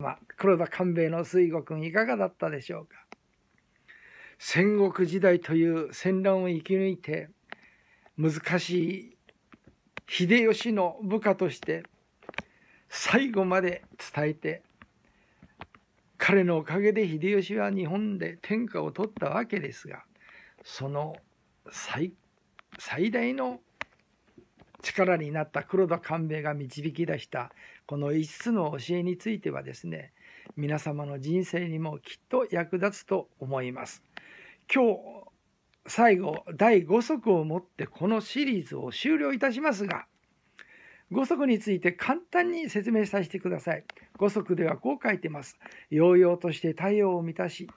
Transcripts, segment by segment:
ま黒田官兵衛の水悟君いかがだったでしょうか戦国時代という戦乱を生き抜いて難しい秀吉の部下として最後まで伝えて彼のおかげで秀吉は日本で天下を取ったわけですがその最大の力になった黒田官兵衛が導き出したこの5つの教えについてはですね皆様の人生にもきっと役立つと思います。今日最後第5足をもってこのシリーズを終了いたしますが5足について簡単に説明させてください。5足ではこう書いてます。揚々として太陽を満たし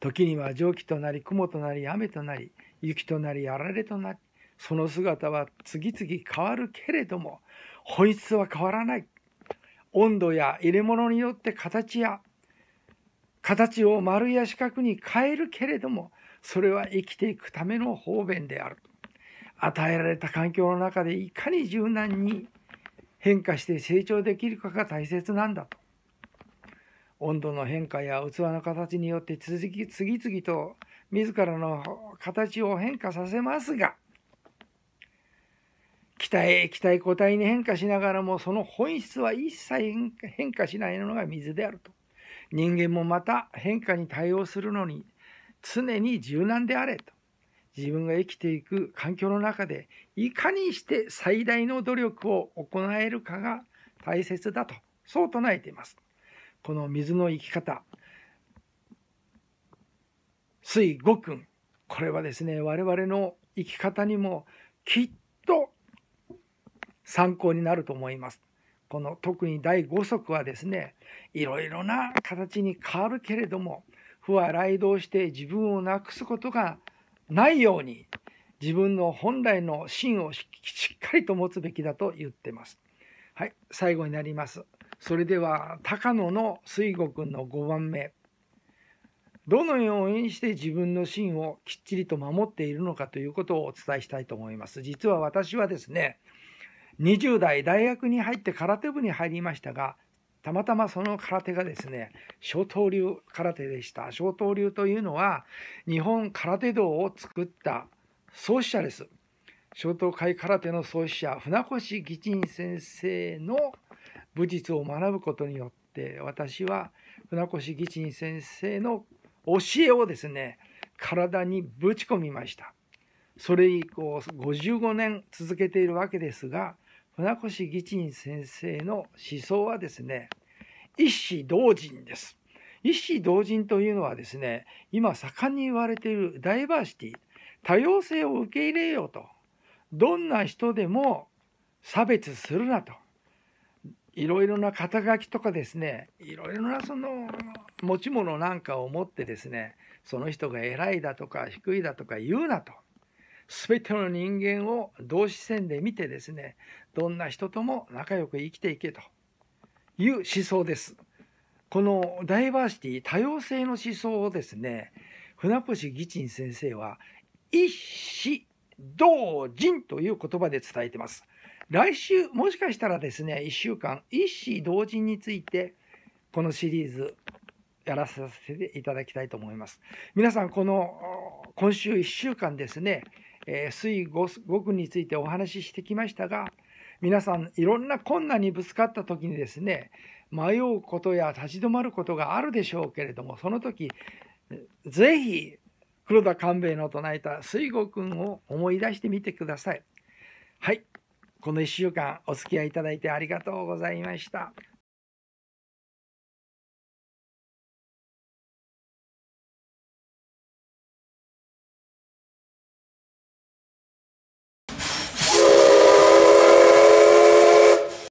時には蒸気となり雲となり雨となり雪となりあられとなりその姿は次々変わるけれども本質は変わらない温度や入れ物によって形や形を丸や四角に変えるけれどもそれは生きていくための方便である与えられた環境の中でいかに柔軟に変化して成長できるかが大切なんだと温度の変化や器の形によって次々と自らの形を変化させますが期待期体固体に変化しながらもその本質は一切変化しないのが水であると人間もまた変化に対応するのに常に柔軟であれと自分が生きていく環境の中でいかにして最大の努力を行えるかが大切だとそう唱えていますこの水の生き方水五君これはですね我々の生き方にもきっ参考になると思います。この特に第5則はですねいろいろな形に変わるけれども不は雷動して自分をなくすことがないように自分の本来の芯をしっかりと持つべきだと言ってます。はい、最後になります。それでは高野の水悟君の5番目。どのようにして自分の芯をきっちりと守っているのかということをお伝えしたいと思います。実は私はですね、20代大学に入って空手部に入りましたがたまたまその空手がですね小刀流空手でした小刀流というのは日本空手道を作った創始者です小刀会空手の創始者船越義珍先生の武術を学ぶことによって私は船越義珍先生の教えをですね体にぶち込みましたそれ以降55年続けているわけですが船越義珍先生の思想はですね一子同人です。一子同人というのはですね今盛んに言われているダイバーシティ多様性を受け入れようとどんな人でも差別するなといろいろな肩書きとかですねいろいろなその持ち物なんかを持ってですねその人が偉いだとか低いだとか言うなと全ての人間を同視線で見てですねどんな人とも仲良く生きていけという思想ですこのダイバーシティ多様性の思想をですね船越義珍先生は一子同人という言葉で伝えてます来週もしかしたらですね1週間一子同人についてこのシリーズやらさせていただきたいと思います皆さんこの今週1週間ですねえ水5区についてお話ししてきましたが皆さんいろんな困難にぶつかった時にですね迷うことや立ち止まることがあるでしょうけれどもその時ぜひ黒田官兵衛の唱えた水郷君を思い出してみてください。はいこの1週間お付き合いいただいてありがとうございました。